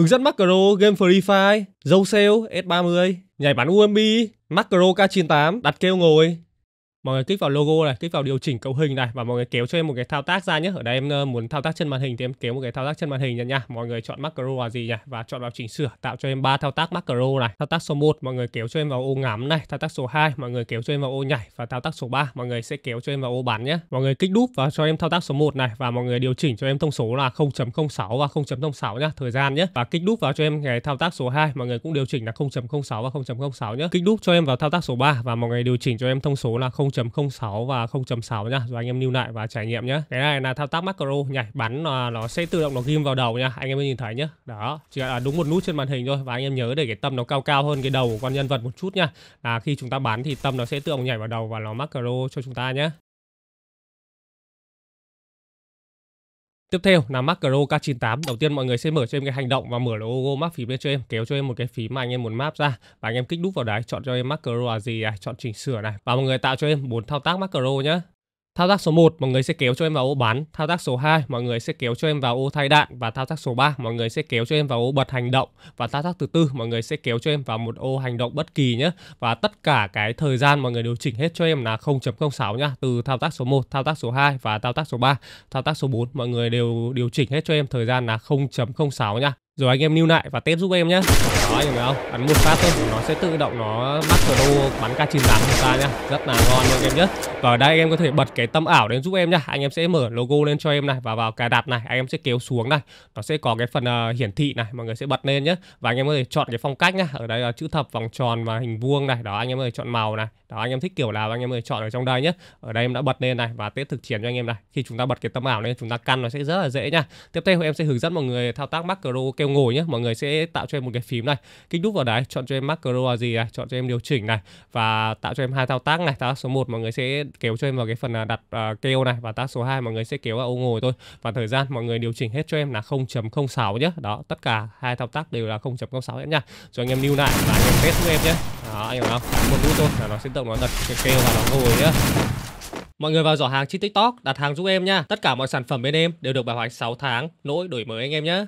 hướng dẫn macro game Free Fire, dâu sale S30, nhảy bắn UMB, macro K98, đặt kêu ngồi, mọi người kích vào logo này kích vào điều chỉnh cấu hình này và mọi người kéo cho em một cái thao tác ra nhé ở đây em muốn thao tác chân màn hình thì em kéo một cái thao tác chân màn hình nha nha mọi người chọn macro là gì nhỉ và chọn vào chỉnh sửa tạo cho em ba thao tác macro này thao tác số 1 mọi người kéo cho em vào ô ngắm này thao tác số 2 mọi người kéo cho em vào ô nhảy và thao tác số 3 mọi người sẽ kéo cho em vào ô bắn nhé mọi người kích đúp vào cho em thao tác số 1 này và mọi người điều chỉnh cho em thông số là 0.06 và 0.06 nhá thời gian nhé và kích đúp vào cho em cái thao tác số 2 mọi người cũng điều chỉnh là 0.06 và 0.06 nhé kích đúp cho em vào thao tác số 3 và mọi người điều chỉnh cho em thông số là 0 0.06 và 0.6 nhá rồi anh em lưu lại và trải nghiệm nhé cái này là thao tác macro nhảy bắn là nó sẽ tự động nó ghim vào đầu nha anh em mới nhìn thấy nhá đó chỉ là đúng một nút trên màn hình thôi và anh em nhớ để cái tâm nó cao cao hơn cái đầu của con nhân vật một chút nhá. là khi chúng ta bắn thì tâm nó sẽ tự động nhảy vào đầu và nó macro cho chúng ta nhé Tiếp theo là macro K98. Đầu tiên mọi người sẽ mở cho em cái hành động và mở logo map phím lên cho em. Kéo cho em một cái phím mà anh em muốn map ra. Và anh em kích đúp vào đấy. Chọn cho em macro là gì này. Chọn chỉnh sửa này. Và mọi người tạo cho em bốn thao tác macro nhé. Thao tác số 1 mọi người sẽ kéo cho em vào ô bắn, thao tác số 2 mọi người sẽ kéo cho em vào ô thay đạn và thao tác số 3 mọi người sẽ kéo cho em vào ô bật hành động và thao tác thứ tư mọi người sẽ kéo cho em vào một ô hành động bất kỳ nhé. Và tất cả cái thời gian mọi người điều chỉnh hết cho em là 0.06 nhá, từ thao tác số 1, thao tác số 2 và thao tác số 3, thao tác số 4 mọi người đều điều chỉnh hết cho em thời gian là 0.06 nhá. Rồi anh em lưu lại và test giúp em nhé đó anh hiểu không bắn một phát thôi nó sẽ tự động nó bắt vào đô bắn k 98 của ta nhá rất là ngon luôn em nhé và ở đây em có thể bật cái tâm ảo đến giúp em nhá anh em sẽ mở logo lên cho em này và vào cài đặt này anh em sẽ kéo xuống này nó sẽ có cái phần uh, hiển thị này mọi người sẽ bật lên nhé và anh em có thể chọn cái phong cách nhá ở đây là chữ thập vòng tròn và hình vuông này đó anh em có thể chọn màu này đó anh em thích kiểu nào anh em có thể chọn ở trong đây nhé ở đây em đã bật lên này và test thực chiến cho anh em này khi chúng ta bật cái tâm ảo lên chúng ta căn nó sẽ rất là dễ nhá tiếp theo em sẽ hướng dẫn mọi người thao tác macro kêu ngồi nhé mọi người sẽ tạo cho em một cái phím này kích đúc vào đấy chọn cho em macro là gì này chọn cho em điều chỉnh này và tạo cho em hai thao tác này thao tác số 1 mọi người sẽ kéo cho em vào cái phần à, đặt uh, kêu này và thao tác số 2 mọi người sẽ kéo vào ô ngồi thôi và thời gian mọi người điều chỉnh hết cho em là 0.06 nhé đó tất cả hai thao tác đều là 0.06 hết nha cho anh em lưu lại và anh em test với em nhé đó anh hiểu không một nút thôi là nó sẽ tự nó đặt cái kêu và nó ngồi nhé Mọi người vào giỏ hàng trên TikTok đặt hàng giúp em nha. Tất cả mọi sản phẩm bên em đều được bảo hành 6 tháng, nỗi đổi mới anh em nhé.